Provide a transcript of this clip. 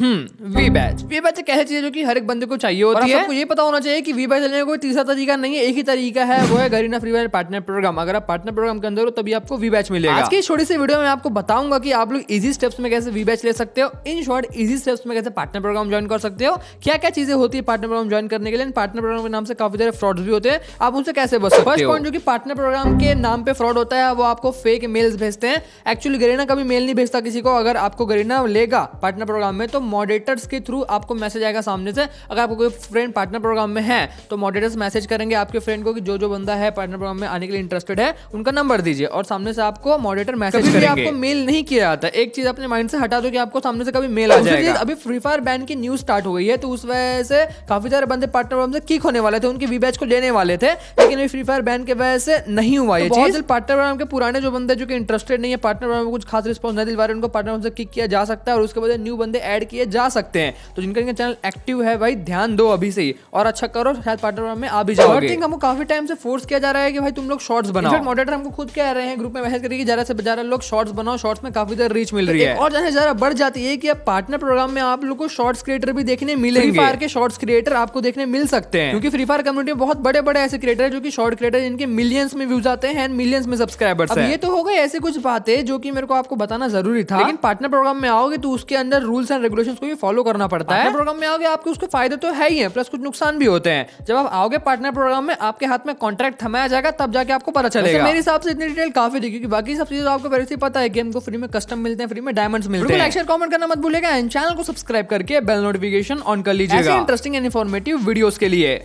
we batch we जो कि हर एक बंदे को चाहिए होती है आपको ये पता होना चाहिए कि वी बैच लेने का कोई तीसरा तरीका नहीं है एक ही तरीका है वो है Garena free fire partner program अगर आप पार्टनर प्रोग्राम के अंदर हो तभी आपको वी मिलेगा आज की छोटी सी वीडियो में आपको बताऊंगा कि आप लोग इजी स्टेप्स में कैसे वी बैच ले सकते हो इन शॉर्ट इजी स्टेप्स में कैसे पार्टनर प्रोग्राम ज्वाइन कर सकते हो क्या क्या चीजें होती है पार्टनर प्रोग्राम ज्वाइन करने के लिए पार्टनर प्रोग्राम के नाम से काफी सारे फ्रॉड भी होते हैं आप उनसे कैसे बच सकते फर्स्ट पॉइंट जो कि पार्टनर प्रोग्राम के नाम पे फ्रॉड होता है वो आपको फेक मेल्स भेजते हैं एक्चुअली गरीना कभी मेल नहीं भेजता किसी को अगर आपको गरीना लेगा पार्टनर प्रोग्राम में तो मॉडरेटर्स के थ्रू आपको मैसेज आएगा सामने से अगर आपको कोई फ्रेंड पार्टनर प्रोग्राम में है तो मॉडरेटर्स मैसेज करेंगे आपके फ्रेंड को कि जो जो बंदा है पार्टनर प्रोग्राम में आने के लिए इंटरेस्टेड है उनका नंबर दीजिए और सामने से आपको मॉडरेटर मैसेज करेंगे आपको मेल नहीं किया जाता एक चीज अपने माइंड से हटा दो कि आपको सामने से कभी मेल आ तो जाएगा अभी फ्री फायर बैन की न्यूज स्टार्ट हो गई है तो उस वजह से काफी सारे बंदे पार्टनर प्रोग्राम से किक होने वाले थे उनके वी बैच को लेने वाले थे लेकिन फ्री फायर बैन के वजह से नहीं हुआ है चीज पार्टनर प्रोग्राम के पुराने जो बंदे जो कि इंटरेस्टेड नहीं है पार्टनर प्रोग्राम में कुछ खास रिस्पॉन्स नहीं दिलवा रहे उनको पार्टनर प्रोग्राम से किक किया जा सकता है और उसके बाद न्यू बंदे ऐड किए किए जा सकते हैं तो जिनका इनका चैनल एक्टिव है भाई ध्यान दो अभी से ही और अच्छा करो शायद पार्टनर में आ भी जाओगे थिंग हमको काफी टाइम से फोर्स किया जा रहा है कि भाई तुम लोग शॉर्ट्स बनाओ मॉडरेटर हमको खुद कह रहे हैं ग्रुप में मैसेज करिए ज्यादा से ज्यादा लोग शॉर्ट्स बनाओ शॉर्ट्स में काफी ज्यादा रीच मिल रही तो है और जैसे ज्यादा बढ़ जाती है कि अब पार्टनर प्रोग्राम में आप लोग को शॉर्ट्स क्रिएटर भी देखने मिले फ्री फायर के शॉर्ट्स क्रिएटर आपको देखने मिल सकते हैं क्योंकि फ्री फायर कम्युनिटी में बहुत बड़े बड़े ऐसे क्रिएटर है जो कि शॉर्ट क्रिएटर जिनके मिलियंस में व्यूज आते हैं एंड मिलियंस में सब्सक्राइबर्स ये तो हो गए ऐसे कुछ बातें जो कि मेरे को आपको बताना जरूरी था लेकिन पार्टनर प्रोग्राम में आओगे तो उसके अंदर रूल्स एंड रेगुलेशन रेगुलेशन को भी फॉलो करना पड़ता है प्रोग्राम में आओगे आपके उसके फायदे तो है ही है प्लस कुछ नुकसान भी होते हैं जब आप आओगे पार्टनर प्रोग्राम में आपके हाथ में कॉन्ट्रैक्ट थमाया जाएगा तब जाके आपको पता चलेगा मेरे हिसाब से इतनी डिटेल काफी थी क्योंकि बाकी सब चीजें तो आपको वैसे ही पता है गेम को फ्री में कस्टम मिलते हैं फ्री में डायमंड्स मिलते हैं लाइक शेयर कमेंट करना मत भूलेगा एंड चैनल को सब्सक्राइब करके बेल नोटिफिकेशन ऑन कर लीजिए इंटरेस्टिंग एंड इन्फॉर्मेटिव वीडियोस के लिए